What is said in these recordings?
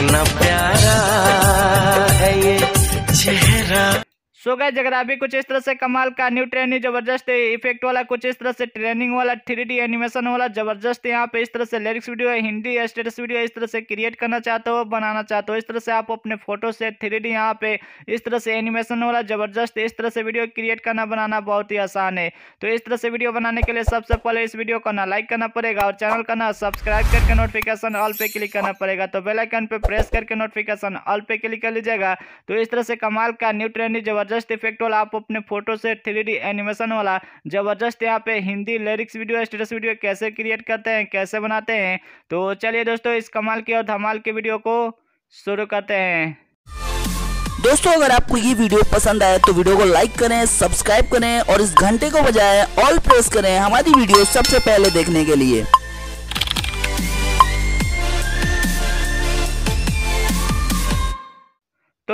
and I've been सो गए अगर अभी कुछ इस तरह से कमाल का न्यू ट्रेनिंग जबरदस्त इफेक्ट वाला कुछ इस तरह से ट्रेनिंग वाला थ्री एनिमेशन वाला जबरदस्त यहाँ पे इस तरह से लिरिक्स वीडियो है हिंदी स्टेटस वीडियो इस तरह से क्रिएट करना चाहते हो बनाना चाहते हो इस तरह से आप अपने फोटो से थ्री डी यहाँ पे इस तरह से एनिमेशन वाला जबरदस्त इस तरह से वीडियो क्रिएट करना बनाना बहुत ही आसान है तो इस तरह से वीडियो बनाने के लिए सबसे पहले इस वीडियो को ना लाइक करना पड़ेगा और चैनल का ना सब्सक्राइब करके नोटिफिकेशन ऑल पे क्लिक करना पड़ेगा तो बेलाइकन पे प्रेस करके नोटिफिकेशन ऑल पे क्लिक कर लीजिएगा तो इस तरह से कमाल का न्यू ट्रेनिंग जबरदस्त ज़बरदस्त इफेक्ट वाला आप अपने फोटो से थ्री एनिमेशन वाला ज़बरदस्त यहाँ पे Hindi lyrics video status video कैसे क्रिएट करते हैं कैसे बनाते हैं तो चलिए दोस्तों इस कमाल की और धमाल की वीडियो को शुरू करते हैं दोस्तों अगर आपको ये वीडियो पसंद आए तो वीडियो को लाइक करें सब्सक्राइब करें और इस घंटे को बजाय ऑल प्रेस करें हमारी वीडियो सबसे पहले देखने के लिए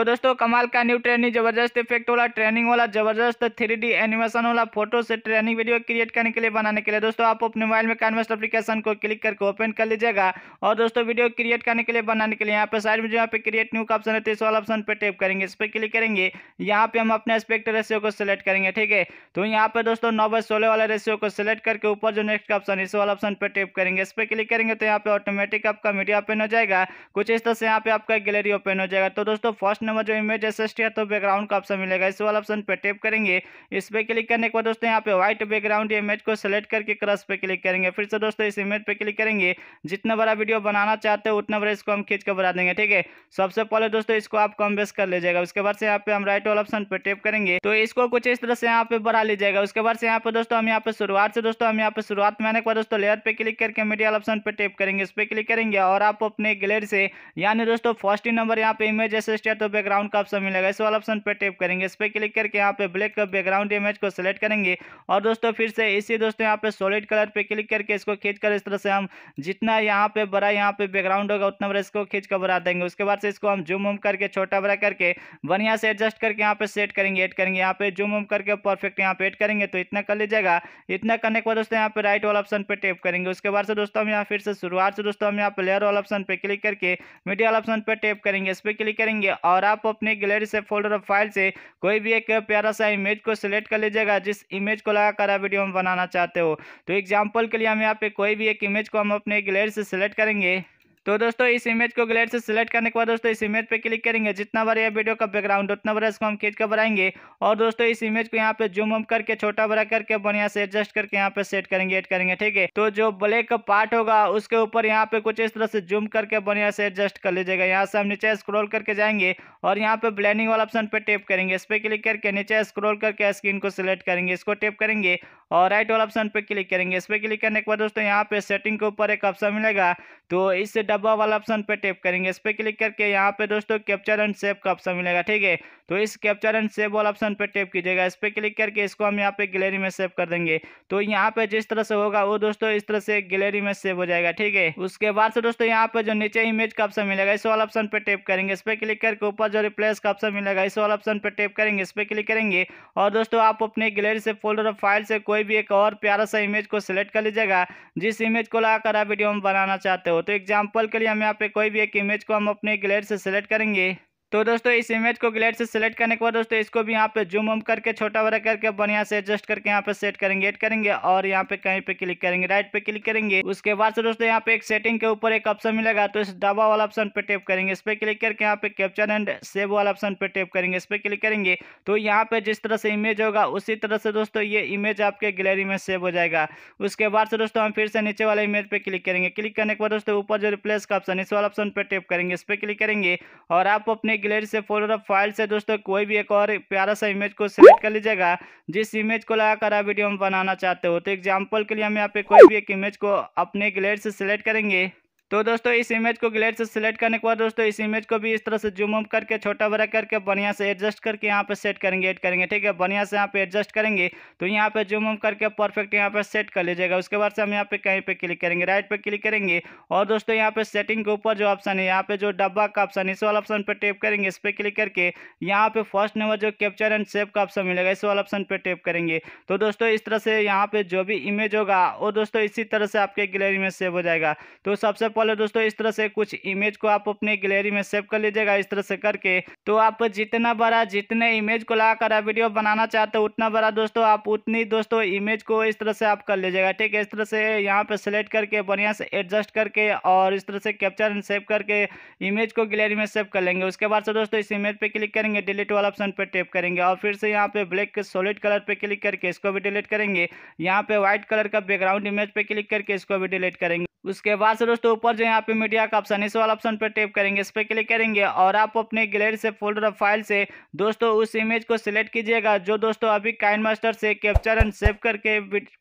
दोस्तों कमाल का न्यू ट्रेनिंग जबरदस्त इफेक्ट वाला ट्रेनिंग वाला जबरदस्त थ्री एनिमेशन वाला फोटो से ट्रेनिंग वीडियो क्रिएट करने के लिए बनाने के लिए दोस्तों आप अपने मोबाइल में कैनवस अपलीकेशन को क्लिक करके ओपन कर लीजिएगा और दोस्तों वीडियो क्रिएट करने के लिए बनाने के लिए यहाँ पे साइड में जो यहाँ पे क्रिएट न्यू का ऑप्शन है तो इस वाला ऑप्शन पर टेप करेंगे इस पर क्लिक करेंगे यहाँ पे हम अपने एस्पेक्ट रेशियो को सिलेक्ट करेंगे ठीक है तो यहाँ पे दोस्तों नौ बज सोलह वाला रेशियो को सिलेक्ट करके ऊपर जो नेक्स्ट का ऑप्शन इस वाला ऑप्शन पर टेप करेंगे इस पर क्लिक करेंगे तो यहाँ पे ऑटोमेटिक आपका मीडिया ओपन हो जाएगा कुछ इस तरह से यहाँ पे आपका गैलरी ओपन हो जाएगा तो दोस्तों फर्स्ट नंबर जो इमेज एसेस्ट है तो बैकग्राउंड का ऑप्शन मिलेगा इस वाला ऑप्शन पे टेप करेंगे इस पर क्लिक करने के बाद दोस्तों यहाँ पे व्हाइट बैकग्राउंड इमेज को सेलेक्ट करके क्रस पे क्लिक करेंगे फिर से दोस्तों इस इमेज पे क्लिक करेंगे जितना बड़ा वीडियो बनाना चाहते हो उतना बड़ा इसको हम खींच कर बना देंगे ठीक है सबसे पहले दोस्तों इसको आप कम बेस कर लीजिएगा उसके बाद से यहाँ पे हम राइट वाला ऑप्शन पे टेप करेंगे तो इसको कुछ इस तरह से यहाँ पे बढ़ा लीजिएगा उसके बाद से यहाँ पे दोस्तों हम यहाँ पे शुरुआत से दोस्तों हम यहाँ पे शुरुआत में आने के बाद दोस्तों लेयर पे क्लिक करके मीडियल ऑप्शन पे टेप करेंगे इस पर क्लिक करेंगे और आप अपने गैलरी से यानी दोस्तों फर्स्ट नंबर यहाँ पे इमेज एसेस्ट या तो बैकग्राउंड का ऑप्शन मिलेगा इस वाला ऑप्शन पर टेप करेंगे इस पर क्लिक करके यहाँ पे ब्लैक बैकग्राउंड इमेज को सिलेक्ट करेंगे और दोस्तों फिर से इसी दोस्तों यहाँ पे सॉलिड कलर पे क्लिक करके इसको खींच कर इस तरह से हम जितना यहाँ पे बड़ा यहाँ पे बैकग्राउंड होगा उतना बड़ा इसको खींच कर बढ़ा देंगे उसके बाद से इसको हम जूम उम करके छोटा बड़ा करके बढ़िया से एडजस्ट करके यहाँ पे सेट करेंगे एड करेंगे यहाँ पे जूम उम करके परफेक्ट यहाँ पे एड करेंगे तो इतना कर लीजिएगा इतना करने के बाद दोस्तों यहाँ पे राइट वाला ऑप्शन पर टेप करेंगे उसके बाद से दोस्तों हम यहाँ फिर से शुरुआत से दोस्तों हम यहाँ पे लेयर वाला ऑप्शन पर क्लिक करके मीडिया वाला ऑप्शन पर टेप करेंगे इस पर क्लिक करेंगे और और आप अपनी गैलरी से फोल्डर फाइल से कोई भी एक प्यारा सा इमेज को सिलेक्ट कर लीजिएगा जिस इमेज को लगाकर आप वीडियो बनाना चाहते हो तो एग्जाम्पल के लिए हम यहाँ पे कोई भी एक इमेज को हम अपने गैलरी से सिलेक्ट करेंगे तो दोस्तों इस इमेज को ग्लेट से सिलेक्ट करने के बाद दोस्तों इस इमेज पे क्लिक करेंगे जितना बड़ा यह वीडियो का बैकग्राउंड उतना बड़ा इसको हम खींच कर बनाएंगे और दोस्तों इस इमेज को यहाँ पे जूम अप करके छोटा बड़ा करके बढ़िया से एडजस्ट करके यहाँ पे सेट करेंगे एड करेंगे ठीक है तो जो ब्लैक का पार्ट होगा उसके ऊपर यहाँ पे कुछ इस तरह से जूम करके बढ़िया से एडजस्ट कर लीजिएगा यहाँ से हम नीचे स्क्रोल करके जाएंगे और यहाँ पे ब्लैंडिंग वाला ऑप्शन पे टेप करेंगे इस पर क्लिक करके नीचे स्क्रोल करके स्क्रीन को सिलेक्ट करेंगे इसको टेप करेंगे और राइट वाला ऑप्शन पे क्लिक करेंगे इस पर क्लिक करने के बाद दोस्तों यहाँ पे सेटिंग के ऊपर एक ऑप्शन मिलेगा तो इस डब्बा वाला ऑप्शन पे टैप करेंगे इस पर क्लिक करके यहाँ पे दोस्तों कैप्चर एंड सेव का ऑप्शन मिलेगा ठीक है तो इस कैप्चर एंड सेव वाला ऑप्शन पर टैप कीजिएगा इस पर क्लिक करके इसको हम यहाँ पे गैलरी में सेव कर देंगे तो यहाँ पे जिस तरह से होगा वो दोस्तों इस तरह से गैलरी में सेव हो जाएगा ठीक है उसके बाद से दोस्तों यहाँ पे जो नीचे इमेज का ऑप्शन मिलेगा इस वाला ऑप्शन पर टैप करेंगे इस पर क्लिक करके ऊपर जो रिप्लेस का ऑप्शन मिलेगा इस वाला ऑप्शन पर टैप करेंगे इस पर क्लिक करेंगे और दोस्तों आप अपने गैलरी से फोल्डर और फाइल से कोई भी एक और प्यारा सा इमेज को सिलेक्ट कर लीजिएगा जिस इमेज को लगाकर आप वीडियो में बनाना चाहते हो तो एग्जाम्पल के लिए हम यहाँ पे कोई भी एक इमेज को हम अपने गैलरी से सिलेक्ट करेंगे तो दोस्तों इस इमेज को ग्लेट से सेलेक्ट करने के बाद दोस्तों इसको भी यहाँ पे जूम उम करके छोटा बड़ा करके बढ़िया से एडजस्ट करके यहाँ पे सेट करेंगे एड करेंगे और यहाँ पे कहीं पे क्लिक करेंगे राइट पे क्लिक करेंगे उसके बाद से दोस्तों यहाँ पे एक सेटिंग के ऊपर एक ऑप्शन मिलेगा तो इस डबा वाला ऑप्शन पे टेप करेंगे इस पर क्लिक करके यहाँ पे कैप्चर एंड सेव वाला ऑप्शन पे टेप करेंगे इस पर क्लिक करेंगे तो यहाँ पे जिस तरह से इमेज होगा उसी तरह से दोस्तों ये इमेज आपके गैलरी में सेव हो जाएगा उसके बाद से दोस्तों हम फिर से नीचे वाले इमेज पे क्लिक करेंगे क्लिक करने के बाद दोस्तों ऊपर जो रिप्लेस का ऑप्शन इस वाला ऑप्शन पे टेप करेंगे इस पर क्लिक करेंगे और आप अपने गैलरी से फोल्डर फाइल से दोस्तों कोई भी एक और प्यारा सा इमेज को सिलेक्ट कर लीजिएगा जिस इमेज को लगाकर आप वीडियो हम बनाना चाहते हो तो एग्जाम्पल के लिए हम यहाँ पे कोई भी एक इमेज को अपने गैलरी से सिलेक्ट करेंगे तो दोस्तों इस इमेज को ग्लेट से सिलेक्ट करने के बाद दोस्तों इस इमेज को भी इस तरह से जूम उम करके छोटा बड़ा करके बढ़िया से एडजस्ट करके यहाँ पे सेट करेंगे एड करेंगे ठीक है बढ़िया से यहाँ पे एडजस्ट करेंगे तो यहाँ पे जूम उम करके परफेक्ट यहाँ पे सेट कर लीजिएगा उसके बाद से हम यहाँ पे कहीं पे क्लिक करेंगे राइट पर क्लिक करेंगे और दोस्तों यहाँ पे सेटिंग के ऊपर जो ऑप्शन है यहाँ पे जो डब्बा का ऑप्शन इस वाला ऑप्शन पर टेप करेंगे इस पर क्लिक करके यहाँ पे फर्स्ट नंबर जो कैप्चर एंड सेव का ऑप्शन मिलेगा इस वाला ऑप्शन पर टेप करेंगे तो दोस्तों इस तरह से यहाँ पे जो भी इमेज होगा वो दोस्तों इसी तरह से आपके गैलरी में सेव हो जाएगा तो सबसे पहले दोस्तों इस तरह से कुछ इमेज को आप अपने गैलरी में सेव कर लीजिएगा इस तरह से करके तो आप जितना बड़ा जितने इमेज को लगाकर आप वीडियो बनाना चाहते हो उतना बड़ा दोस्तों आप उतनी दोस्तों इमेज को इस तरह से आप कर लीजिएगा ठीक है इस तरह से यहाँ पर सेलेक्ट करके बढ़िया से एडजस्ट करके और इस तरह से कैप्चर एंड सेव करके इमेज को गैलरी में सेव कर लेंगे उसके बाद से दोस्तों इस इमेज पर क्लिक करेंगे डिलीट वाला ऑप्शन पर टेप करेंगे और फिर से यहाँ पे ब्लैक सॉलिड कलर पर क्लिक करके इसको भी डिलीट करेंगे यहाँ पे व्हाइट कलर का बैकग्राउंड इमेज पर क्लिक करके इसको भी डिलीट करेंगे उसके बाद से दोस्तों ऊपर जो यहाँ पे मीडिया का ऑप्शन इस वाला ऑप्शन पर टैप करेंगे इस पर क्लिक करेंगे और आप अपने गैलरी से फोल्डर फाइल से दोस्तों उस इमेज को सिलेक्ट कीजिएगा जो दोस्तों अभी काइन मास्टर से कैप्चर एंड सेव करके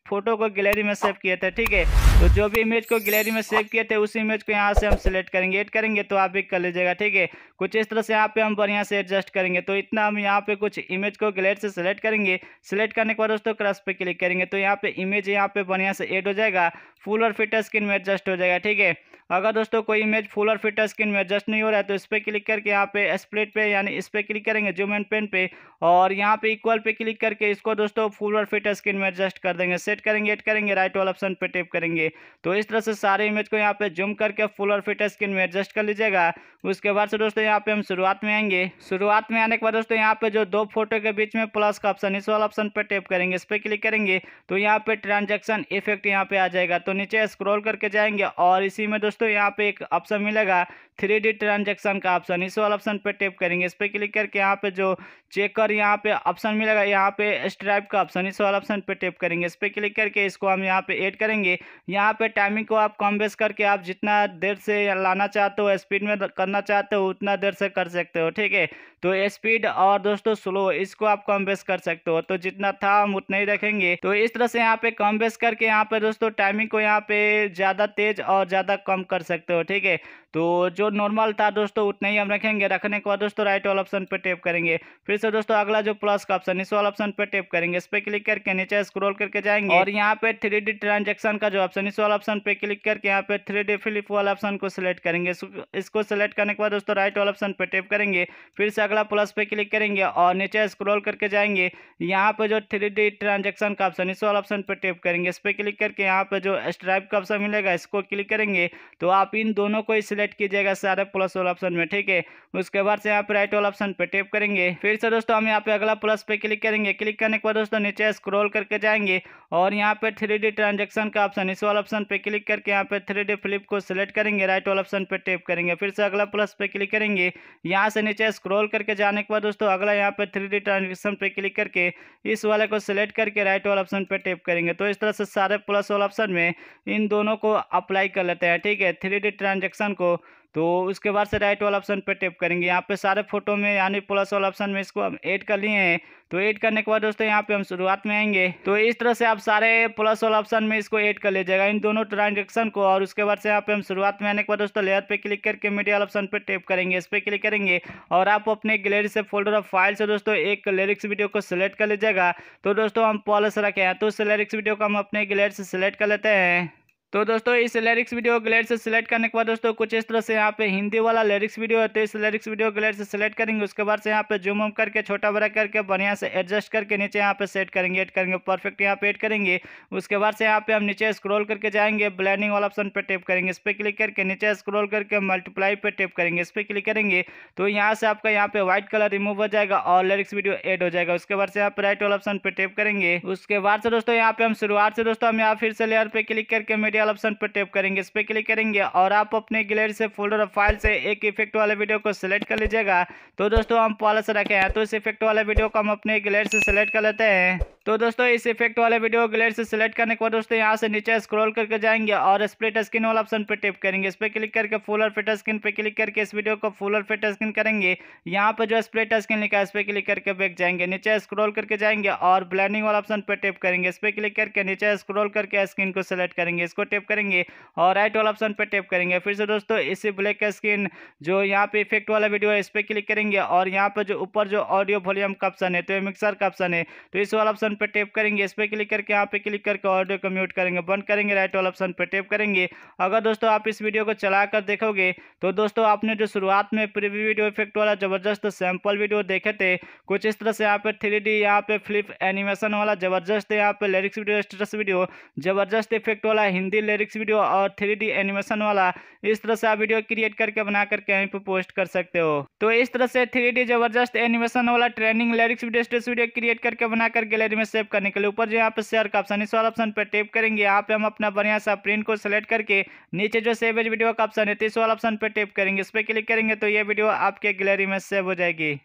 फोटो को गैलरी में सेव किए थे ठीक है तो जो भी इमेज को गैलरी में सेव किए थे उस इमेज को यहाँ से हम सिलेक्ट करेंगे एड करेंगे तो आप भी कर लीजिएगा ठीक है कुछ इस तरह से यहाँ पे हम बढ़िया से एडजस्ट करेंगे तो इतना हम यहाँ पे कुछ इमेज को गैलरी से सिलेक्ट करेंगे सिलेक्ट करने के बाद दोस्तों क्रस पे क्लिक करेंगे तो यहाँ पे इमेज यहाँ पे बढ़िया से एड हो जाएगा फुल और फिट स्क्रीन में एडजस्ट एडजस्ट हो जाएगा ठीक है अगर दोस्तों कोई इमेज फुल और फिट स्क्रीन में एडजस्ट नहीं हो रहा है तो इस पर क्लिक करके यहाँ पे स्प्लिट पे यानी इस पर क्लिक करेंगे जूम एंड पेन पे और यहाँ पे इक्वल पे क्लिक करके इसको दोस्तों फुल और फिट स्क्रीन में एडजस्ट कर देंगे सेट करेंगे एड करेंगे राइट वाला ऑप्शन पे टेप करेंगे तो इस तरह से सारे इमेज को यहाँ पे जूम करके फुल और फिट स्क्रीन में एडजस्ट कर लीजिएगा उसके बाद से दोस्तों यहाँ पे हम शुरुआत में आएंगे शुरुआत में आने के बाद दोस्तों यहाँ पे जो दो फोटो के बीच में प्लस का ऑप्शन इस वाला ऑप्शन पर टेप करेंगे इस पर क्लिक करेंगे तो यहाँ पे ट्रांजेक्शन इफेक्ट यहाँ पे आ जाएगा तो नीचे स्क्रॉल करके जाएंगे और इसी में दोस्तों दोस्तों यहाँ पे एक ऑप्शन मिलेगा थ्री डी ट्रांजेक्शन का ऑप्शन इस वाला ऑप्शन पे टैप करेंगे इस पर क्लिक करके यहाँ पे जो चेक कर यहाँ पे ऑप्शन मिलेगा यहाँ पे स्ट्राइप का ऑप्शन इस वाला ऑप्शन पे टैप करेंगे इस पर क्लिक करके इसको हम यहाँ पे ऐड करेंगे यहाँ पे टाइमिंग को आप कम बेस करके आप जितना देर से लाना चाहते हो स्पीड में करना चाहते हो उतना देर से कर सकते हो ठीक है तो स्पीड और दोस्तों स्लो इसको आप कम बेस कर सकते हो तो जितना था हम उतना ही रखेंगे तो इस तरह से यहाँ पे कम बेस करके यहाँ पे दोस्तों टाइमिंग को यहाँ पे ज़्यादा तेज और ज़्यादा कम कर सकते हो ठीक है तो जो नॉर्मल था दोस्तों उतना ही हम रखेंगे रखने के बाद दोस्तों राइट वाला ऑप्शन पर टेप करेंगे फिर से दोस्तों अगला जो प्लस का ऑप्शन इस वाला ऑप्शन पर टेप करेंगे इस पर क्लिक करके नीचे स्क्रोल करके जाएंगे और यहाँ पे थ्री डी ट्रांजेक्शन का जो ऑप्शन इस वाला ऑप्शन पे क्लिक करके यहाँ पे थ्री डी फ्लिप वाला ऑप्शन को सिलेक्ट करेंगे इसको सिलेक्ट करने के बाद दोस्तों राइट वाला ऑप्शन पर टेप करेंगे फिर से अगला प्लस पे क्लिक करेंगे और नीचे स्क्रॉल करके जाएंगे यहाँ पे जो थ्री डी ट्रांजेक्शन का ऑप्शन इस वाला ऑप्शन पर टेप करेंगे इस पर क्लिक करके यहाँ पे जो स्ट्राइप का ऑप्शन मिलेगा इसको क्लिक करेंगे तो आप इन दोनों को ही सिलेक्ट सेलेक्ट कीजिएगा सारे प्लस वाले ऑप्शन में ठीक है उसके बाद से यहाँ पे राइट वाला ऑप्शन पे टेप करेंगे फिर से दोस्तों हम यहाँ पे अगला प्लस पे क्लिक करेंगे क्लिक करने के बाद दोस्तों नीचे स्क्रॉल करके जाएंगे और यहाँ पे थ्री डी ट्रांजेक्शन का ऑप्शन इस वाला ऑप्शन पे क्लिक करके यहाँ पे थ्री डी फ्लिप को सिलेक्ट करेंगे राइट वाला ऑप्शन पे टेप करेंगे फिर से अगला प्लस पे क्लिक करेंगे यहाँ से नीचे स्क्रॉल करके जाने के बाद दोस्तों अगला यहाँ पे थ्री डी ट्रांजेक्शन पे क्लिक करके इस वाले को सिलेक्ट करके राइट वाला ऑप्शन पे टेप करेंगे तो इस तरह से सारे प्लस वाला ऑप्शन में इन दोनों को अप्लाई कर लेते हैं ठीक है थ्री डी ट्रांजेक्शन को तो उसके बाद से राइट वाला ऑप्शन पे टैप करेंगे यहाँ पे सारे फोटो में यानी प्लस वाला ऑप्शन में इसको हम ऐड कर लिए हैं तो ऐड करने के बाद दोस्तों यहाँ पे हम शुरुआत में आएंगे तो इस तरह से आप सारे प्लस वाला ऑप्शन में इसको ऐड कर लीजिएगा इन दोनों ट्रांजेक्शन को और उसके बाद से यहाँ पे हम शुरुआत में आने के बाद दोस्तों लेयर पर क्लिक करके मीडिया ऑप्शन पर टैप करेंगे इस पर क्लिक करेंगे और आप अपने गैलरी से फोल्डर ऑफ फाइल से दोस्तों एक लिरिक्स वीडियो को सिलेक्ट कर लीजिएगा तो दोस्तों हम पॉलिस रखे हैं तो उस लिरिक्स वीडियो को हम अपने गैलरी से सिलेक्ट कर लेते हैं तो दोस्तों इस लिरिक्स वीडियो ग्लेट से सिलेक्ट करने के बाद दोस्तों कुछ इस तरह से यहाँ पे हिंदी वाला लिरिक्स वीडियो है तो इस लिरिक्स वीडियो ग्लेट से सिलेक्ट करेंगे उसके बाद से यहाँ पे जूम उम करके छोटा बड़ा करके बढ़िया से एडजस्ट करके नीचे यहाँ पे सेट करेंगे एड करेंगे परफेक्ट यहाँ पे एड करेंगे उसके बाद से यहाँ पे हम नीचे स्क्रोल करके जाएंगे ब्लैंडिंग वाला ऑप्शन पर टेप करेंगे इस पर क्लिक करके नीचे स्क्रोल करके मल्टीप्लाई पर टेप करेंगे इस पर क्लिक करेंगे तो यहाँ से आपका यहाँ पे व्हाइट कलर रिमूव हो जाएगा और लिरिक्स वीडियो एड हो जाएगा उसके बाद से यहाँ पे राइट वाला ऑप्शन पर टेप करेंगे उसके बाद से दोस्तों यहाँ पे हम शुरुआत से दोस्तों हम यहाँ फिर से लेयर पर क्लिक करके मीडिया वाले ऑप्शन पर टैप करेंगे इस पर क्लिक करेंगे और आप अपने गैलरी से फोल्डर और फाइल से एक इफेक्ट वाले वीडियो को सिलेक्ट कर लीजिएगा तो दोस्तों हम पॉलिस रखे हैं तो इस इफेक्ट वाले वीडियो को हम अपने गैलरी से सिलेक्ट कर लेते हैं तो दोस्तों इस इफेक्ट वाले वीडियो को से सेलेक्ट करने के बाद दोस्तों यहाँ से नीचे स्क्रॉल करके जाएंगे और स्प्लिट स्क्रीन वाला ऑप्शन पर टिप करेंगे इस पर क्लिक करके फुल और फिट स्क्रीन पर क्लिक करके इस वीडियो को फुल और फिट स्क्रीन करेंगे यहाँ पर जो स्प्लिट स्क्रीन लिखा है इस पर क्लिक करके बैक जाएंगे नीचे स्क्रॉल करके जाएंगे और ब्लैंडिंग वाला ऑप्शन पर टिप करेंगे इस पर क्लिक करके नीचे स्क्रॉल करके स्क्रीन को सिलेक्ट करेंगे इसको टिप करेंगे और राइट वाला ऑप्शन पर टिप करेंगे फिर से दोस्तों इसी ब्लैक स्क्रीन जो यहाँ पे इफेक्ट वाला वीडियो है इस पर क्लिक करेंगे और यहाँ पर जो ऊपर जो ऑडियो वॉल्यूम का ऑप्शन है तो ये मिक्सर का ऑप्शन है तो इस वाला ऑप्शन ऑप्शन पर टेप करेंगे इस पर क्लिक करके यहाँ पे क्लिक करके ऑडियो को म्यूट करेंगे बंद करेंगे राइट वाला ऑप्शन पर टेप करेंगे अगर दोस्तों आप इस वीडियो को चला कर देखोगे तो दोस्तों आपने जो शुरुआत में प्रीव्यू वीडियो इफेक्ट वाला जबरदस्त सैम्पल वीडियो देखे थे कुछ इस तरह से यहाँ पे थ्री डी पे फ्लिप एनिमेशन वाला जबरदस्त यहाँ पे लिरिक्स वीडियो स्टेटस वीडियो जबरदस्त इफेक्ट वाला हिंदी लिरिक्स वीडियो और थ्री एनिमेशन वाला इस तरह से आप वीडियो क्रिएट करके बना करके यहीं पर पोस्ट कर सकते हो तो इस तरह से थ्री जबरदस्त एनिमेशन वाला training lyrics video status video create करके बना कर गैलरी में सेव करने के लिए ऊपर जो यहाँ पे शेयर का ऑप्शन इस वाला ऑप्शन पर टैप करेंगे यहाँ पे हम अपना बढ़िया सा प्रिंट को सेलेक्ट करके नीचे जो सेव एज वीडियो का ऑप्शन है तो इस वाला ऑप्शन पर टैप करेंगे इस पर क्लिक करेंगे तो ये वीडियो आपके गैलरी में सेव हो जाएगी